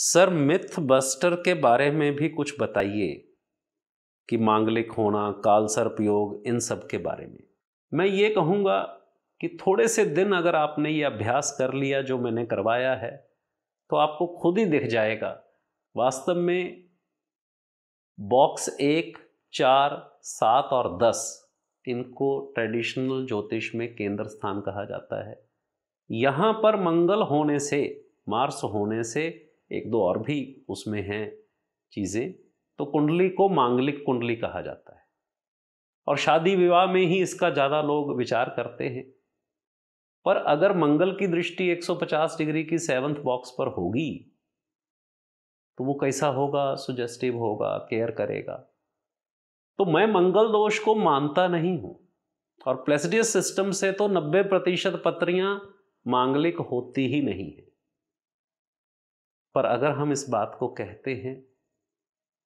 sir myth buster के बारे में भी कुछ बताइए कि मांगलिक होना काल सर्पयोग इन सब के बारे में मैं ये कहूँगा कि थोड़े से दिन अगर आपने ये अभ्यास कर लिया जो मैंने करवाया है तो आपको खुद ही दिख जाएगा वास्तव में बॉक्स एक चार सात और दस इनको ट्रेडिशनल ज्योतिष में केंद्र स्थान कहा जाता है यहाँ पर मंगल होने से मार्स होने से एक दो और भी उसमें हैं चीज़ें तो कुंडली को मांगलिक कुंडली कहा जाता है और शादी विवाह में ही इसका ज़्यादा लोग विचार करते हैं पर अगर मंगल की दृष्टि 150 डिग्री की सेवन्थ बॉक्स पर होगी तो वो कैसा होगा सुजेस्टिव होगा केयर करेगा तो मैं मंगल दोष को मानता नहीं हूं और प्लेसिडियस सिस्टम से तो 90 प्रतिशत पत्रियां मांगलिक होती ही नहीं है पर अगर हम इस बात को कहते हैं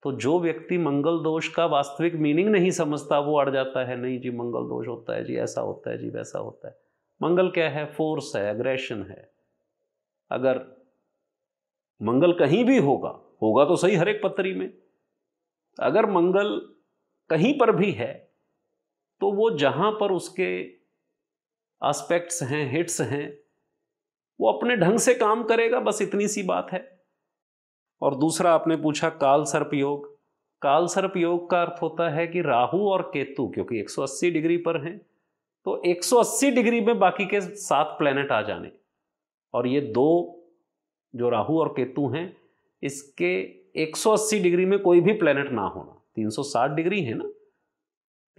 तो जो व्यक्ति मंगल दोष का वास्तविक मीनिंग नहीं समझता वो अड़ जाता है नहीं जी मंगल दोष होता है जी ऐसा होता है जी वैसा होता है मंगल क्या है फोर्स है अग्रेशन है अगर मंगल कहीं भी होगा होगा तो सही हर एक पत्री में अगर मंगल कहीं पर भी है तो वो जहां पर उसके आस्पेक्ट्स हैं हिट्स हैं वो अपने ढंग से काम करेगा बस इतनी सी बात है और दूसरा आपने पूछा काल सर्प योग काल सर्प योग का अर्थ होता है कि राहु और केतु क्योंकि 180 डिग्री पर हैं तो 180 डिग्री में बाकी के सात प्लैनेट आ जाने और ये दो जो राहु और केतु हैं इसके 180 डिग्री में कोई भी प्लैनेट ना होना 360 डिग्री है ना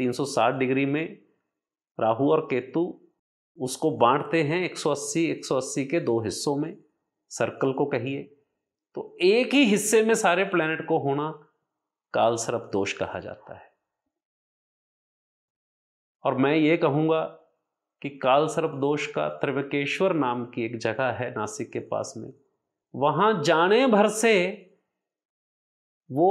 360 डिग्री में राहु और केतु उसको बांटते हैं 180 180 के दो हिस्सों में सर्कल को कहिए तो एक ही हिस्से में सारे प्लेनेट को होना काल सर्प दोष कहा जाता है और मैं ये कहूंगा कि काल सर्प दोष का त्रिवकेश्वर नाम की एक जगह है नासिक के पास में वहां जाने भर से वो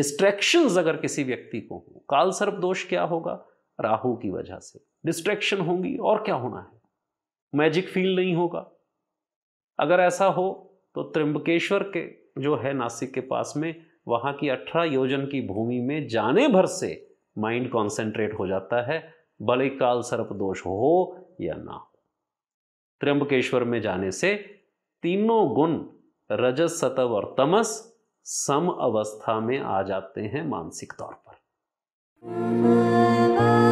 डिस्ट्रैक्शन अगर किसी व्यक्ति को हो काल सर्प दोष क्या होगा राहु की वजह से डिस्ट्रैक्शन होंगी और क्या होना है मैजिक फील नहीं होगा अगर ऐसा हो तो त्र्यंबकेश्वर के जो है नासिक के पास में वहाँ की अठारह योजन की भूमि में जाने भर से माइंड कॉन्सेंट्रेट हो जाता है भले काल सर्प दोष हो या ना हो त्र्यंबकेश्वर में जाने से तीनों गुण रजत सतव और तमस सम अवस्था में आ जाते हैं मानसिक तौर पर